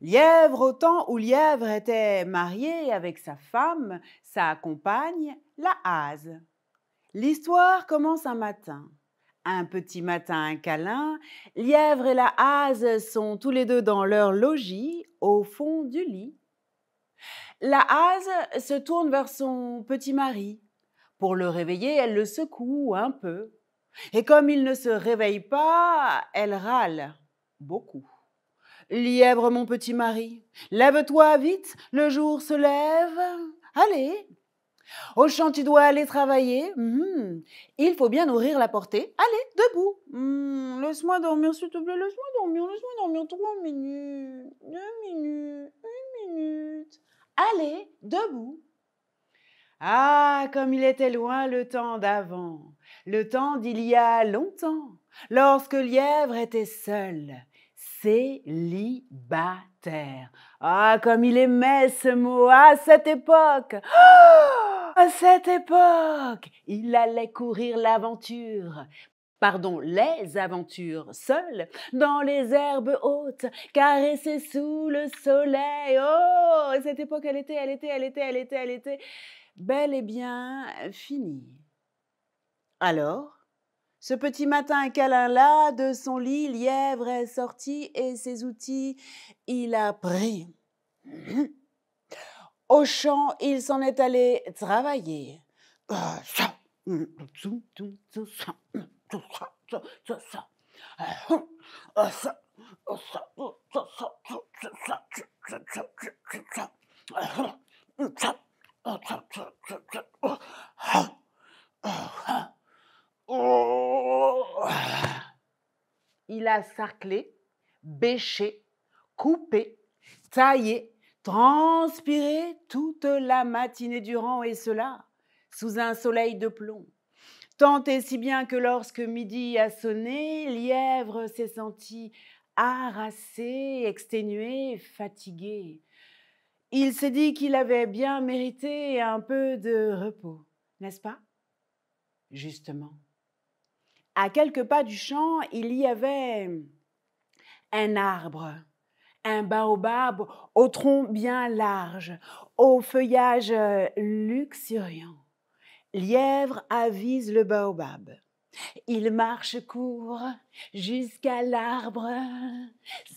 Lièvre, au temps où Lièvre était marié avec sa femme, sa compagne, la Hase. L'histoire commence un matin. Un petit matin un câlin, Lièvre et la Hase sont tous les deux dans leur logis, au fond du lit. La Hase se tourne vers son petit mari. Pour le réveiller, elle le secoue un peu. Et comme il ne se réveille pas, elle râle beaucoup. Lièvre, mon petit mari, lève-toi vite, le jour se lève. Allez. Au champ, tu dois aller travailler. Mhm. Il faut bien nourrir la portée. Allez, debout. Hmm, laisse-moi dormir, s'il te plaît. Laisse-moi dormir. Laisse-moi dormir trois minutes, deux minutes, une minute. Allez, debout. Ah, comme il était loin le temps d'avant, le temps d'il y a longtemps, lorsque Lièvre était seul célibataire. Ah, comme il aimait ce mot à cette époque. Ah, à cette époque, il allait courir l'aventure. Pardon, les aventures, seules, dans les herbes hautes, caressées sous le soleil. Oh, cette époque, elle était, elle était, elle était, elle était, elle était bel et bien finie. Alors, ce petit matin câlin-là, de son lit, lièvre est sorti et ses outils, il a pris. Au champ, il s'en est allé travailler. sarclé, bêché, coupé, taillé, transpiré toute la matinée durant, et cela sous un soleil de plomb. Tant et si bien que lorsque midi a sonné, Lièvre s'est senti harassé, exténué, fatigué. Il s'est dit qu'il avait bien mérité un peu de repos, n'est-ce pas Justement. À quelques pas du champ, il y avait un arbre, un baobab au tronc bien large, au feuillage euh, luxuriant. Lièvre avise le baobab. Il marche court jusqu'à l'arbre,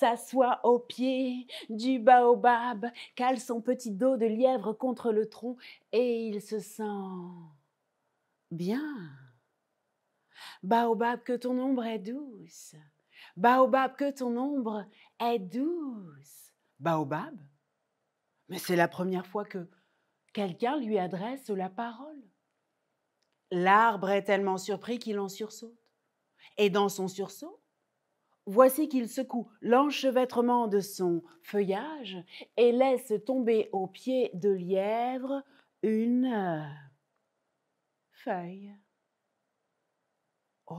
s'assoit au pied du baobab, cale son petit dos de lièvre contre le tronc et il se sent bien. Baobab, que ton ombre est douce. Baobab, que ton ombre est douce. Baobab Mais c'est la première fois que quelqu'un lui adresse la parole. L'arbre est tellement surpris qu'il en sursaute. Et dans son sursaut, voici qu'il secoue l'enchevêtrement de son feuillage et laisse tomber au pied de lièvre une euh, feuille oh,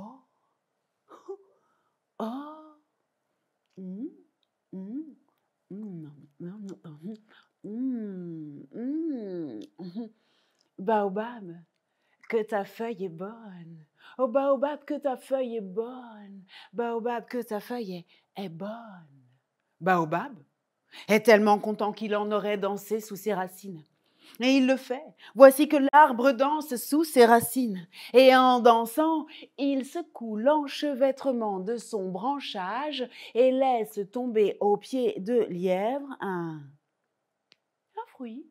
oh, non mmh. mmh. mmh. baobab, que ta feuille est bonne. Oh baobab, que ta feuille est bonne. Baobab, que ta feuille est, est bonne. Baobab est tellement content qu'il en aurait dansé sous ses racines. Et il le fait. Voici que l'arbre danse sous ses racines. Et en dansant, il secoue l'enchevêtrement de son branchage et laisse tomber au pied de lièvre un, un fruit,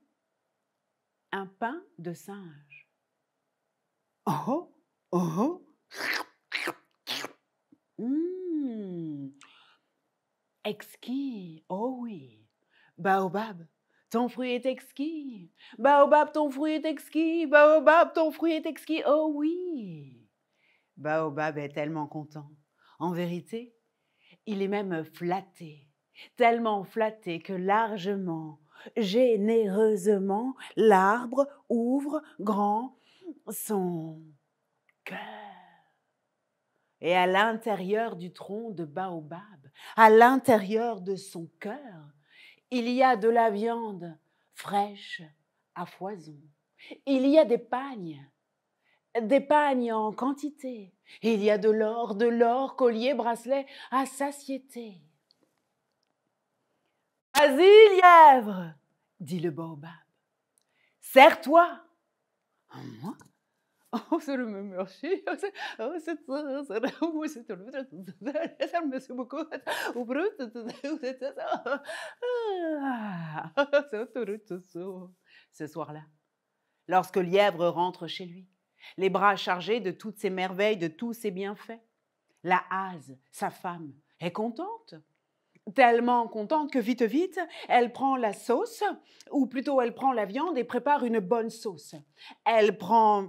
un pain de singe. Oh, oh, mmh. Exquis, oh oui. Baobab. Ton fruit est exquis. Baobab, ton fruit est exquis. Baobab, ton fruit est exquis. Oh oui. Baobab est tellement content. En vérité, il est même flatté. Tellement flatté que largement, généreusement, l'arbre ouvre grand son cœur. Et à l'intérieur du tronc de Baobab, à l'intérieur de son cœur, il y a de la viande fraîche à foison. Il y a des pagnes, des pagnes en quantité. Il y a de l'or, de l'or, collier, bracelet, à satiété. Vas-y, lièvre, dit le baobab. Serre-toi. Moi ce soir-là, lorsque Lièvre rentre chez lui, les bras chargés de toutes ses merveilles, de tous ses bienfaits, la Hase, sa femme, est contente tellement contente que vite, vite, elle prend la sauce, ou plutôt elle prend la viande et prépare une bonne sauce. Elle prend euh,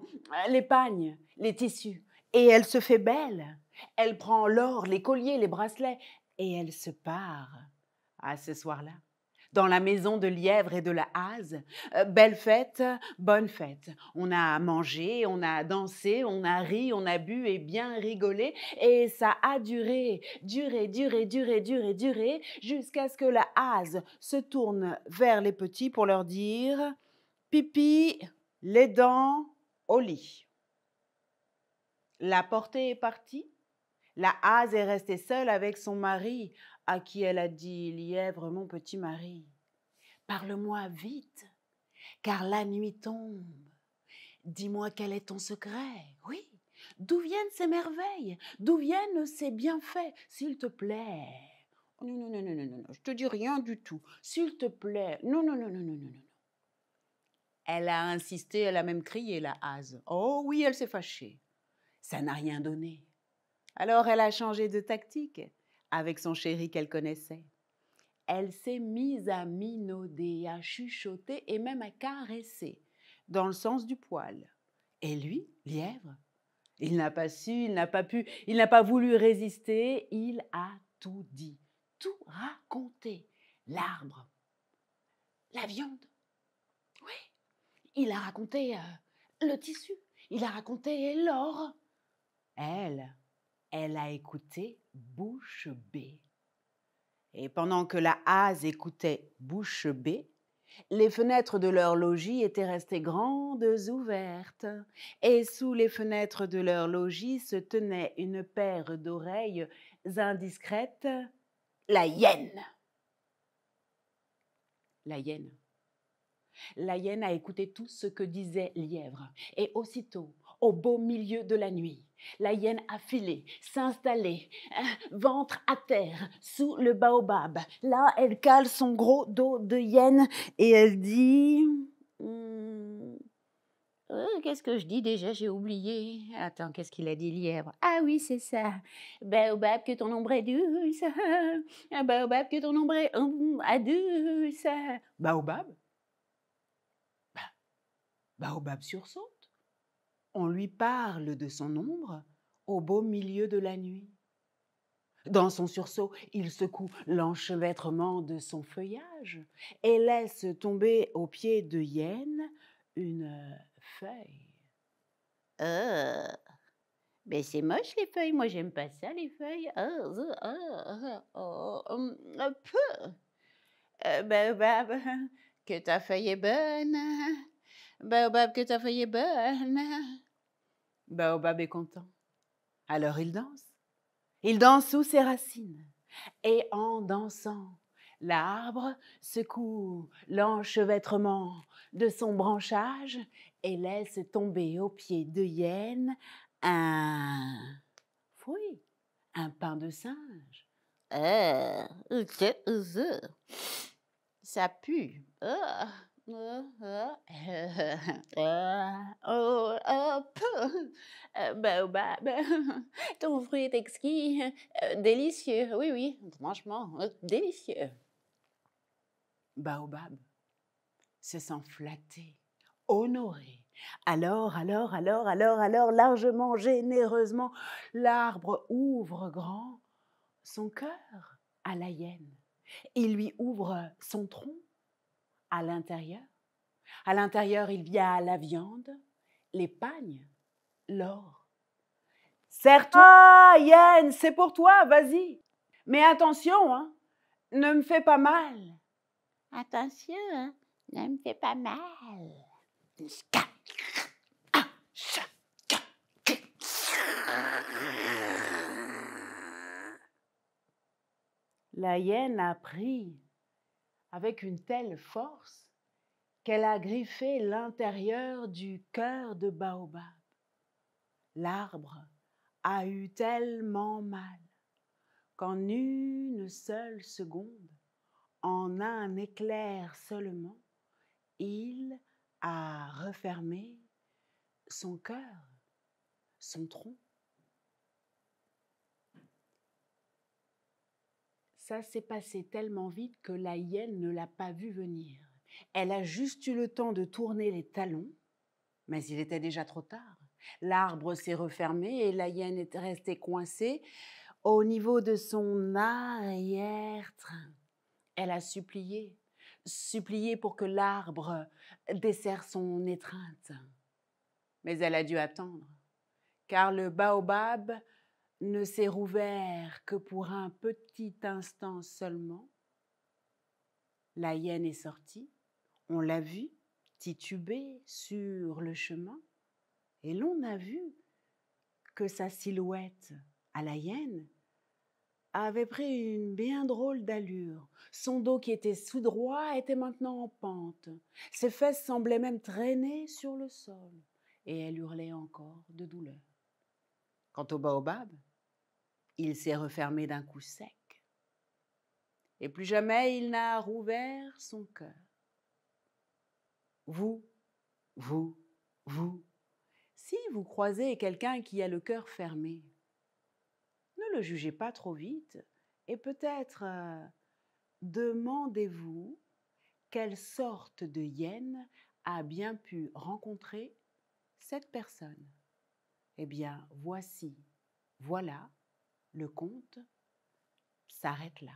les pagnes, les tissus, et elle se fait belle. Elle prend l'or, les colliers, les bracelets, et elle se part. À ce soir-là dans la maison de Lièvre et de la Haze. Euh, belle fête, bonne fête. On a mangé, on a dansé, on a ri, on a bu et bien rigolé. Et ça a duré, duré, duré, duré, duré, duré, jusqu'à ce que la Haze se tourne vers les petits pour leur dire Pipi, les dents au lit. La portée est partie. La Haze est restée seule avec son mari, à qui elle a dit Lièvre, mon petit mari, parle-moi vite, car la nuit tombe. Dis-moi quel est ton secret. Oui, d'où viennent ces merveilles D'où viennent ces bienfaits S'il te plaît. Non, non, non, non, non, non, je te dis rien du tout. S'il te plaît. Non, non, non, non, non, non, non. Elle a insisté, elle a même crié, la hase. Oh oui, elle s'est fâchée. Ça n'a rien donné. Alors elle a changé de tactique avec son chéri qu'elle connaissait. Elle s'est mise à minauder, à chuchoter et même à caresser dans le sens du poil. Et lui, lièvre, il n'a pas su, il n'a pas pu, il n'a pas voulu résister, il a tout dit, tout raconté. L'arbre, la viande, oui, il a raconté euh, le tissu, il a raconté l'or. Elle, elle a écouté bouche B. Et pendant que la Hase écoutait bouche B, les fenêtres de leur logis étaient restées grandes ouvertes, et sous les fenêtres de leur logis se tenait une paire d'oreilles indiscrètes, la hyène. La hyène. La hyène a écouté tout ce que disait Lièvre, et aussitôt, au beau milieu de la nuit. La hyène a filé, s'installait, ventre à terre, sous le baobab. Là, elle cale son gros dos de hyène et elle dit... Hmm. Euh, qu'est-ce que je dis déjà J'ai oublié. Attends, qu'est-ce qu'il a dit, lièvre Ah oui, c'est ça. Baobab, que ton ombre est douce. Baobab, que ton ombre est hum, hum, douce. Baobab bah, Baobab sur on lui parle de son ombre au beau milieu de la nuit. Dans son sursaut, il secoue l'enchevêtrement de son feuillage et laisse tomber au pied de Yen une feuille. Euh, oh, mais ben c'est moche les feuilles, moi j'aime pas ça les feuilles. Oh, oh, oh hum, euh, ben, bah, bah, que ta feuille est bonne. Baobab que ta feuille bah, est bonne. Baobab est content. Alors il danse. Il danse sous ses racines. Et en dansant, l'arbre secoue l'enchevêtrement de son branchage et laisse tomber aux pieds de Yen un fruit, un pain de singe. Euh, ça pue. Ah baobab, ton fruit est exquis, euh, délicieux, oui, oui, franchement, euh, délicieux. Baobab se sent flatté, honoré. Alors, alors, alors, alors, alors, largement, généreusement, l'arbre ouvre grand son cœur à la hyène. Il lui ouvre son tronc à l'intérieur. À l'intérieur, il y a la viande, les pagnes, l'or. Certes, Serre-toi, ah! ah, Yen, c'est pour toi, vas-y. Mais attention, hein, ne me fais pas mal. Attention, hein, ne me fais pas mal. La hyène a pris avec une telle force qu'elle a griffé l'intérieur du cœur de Baobab. L'arbre a eu tellement mal qu'en une seule seconde, en un éclair seulement, il a refermé son cœur, son tronc. Ça s'est passé tellement vite que la hyène ne l'a pas vu venir. Elle a juste eu le temps de tourner les talons, mais il était déjà trop tard. L'arbre s'est refermé et la hyène est restée coincée au niveau de son arrière-train. Elle a supplié, supplié pour que l'arbre desserre son étreinte. Mais elle a dû attendre, car le baobab ne s'est rouvert que pour un petit instant seulement. La hyène est sortie, on l'a vue tituber sur le chemin, et l'on a vu que sa silhouette à la hyène avait pris une bien drôle d'allure. Son dos qui était sous droit était maintenant en pente. Ses fesses semblaient même traîner sur le sol, et elle hurlait encore de douleur. Quant au baobab, il s'est refermé d'un coup sec. Et plus jamais il n'a rouvert son cœur. Vous, vous, vous, si vous croisez quelqu'un qui a le cœur fermé, ne le jugez pas trop vite et peut-être euh, demandez-vous quelle sorte de hyène a bien pu rencontrer cette personne. Eh bien, voici, voilà le conte s'arrête là.